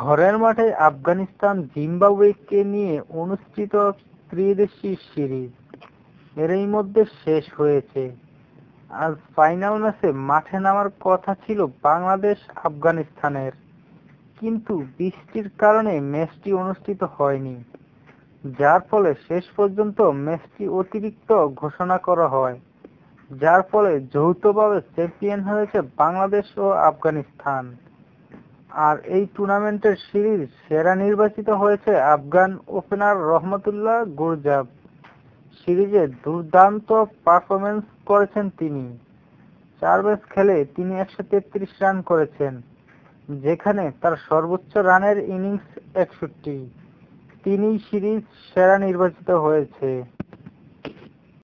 ঘরের মাঠে আফগানিস্তান জিম্বাবুয়েকে নিয়ে অনুষ্ঠিত ত্রিদেশী সিরিজ এরই মধ্যে শেষ হয়েছে আর ফাইনাল ম্যাচে মাঠে নামার কথা ছিল বাংলাদেশ আফগানিস্তানের কিন্তু বৃষ্টির কারণে ম্যাচটি অনুষ্ঠিত হয়নি যার ফলে শেষ পর্যন্ত ম্যাচটি অতিরিক্ত ঘোষণা করা হয় যার ফলে যৌথভাবে চ্যাম্পিয়ন হয়েছে বাংলাদেশ ও আফগানিস্তান আর এই টুর্নামেন্টের সিরিজ সেরা নির্বাচিত হয়েছে আফগান ওপেনার রহমতুল্লাহ গুরজাব সিরিজে দুর্দান্ত পারফরমেন্স করেছেন তিনি চার ম্যাচ খেলে তিনি একশো তেত্রিশ রান করেছেন যেখানে তার সর্বোচ্চ রানের ইনিংস একষট্টি তিনি সিরিজ সেরা নির্বাচিত হয়েছে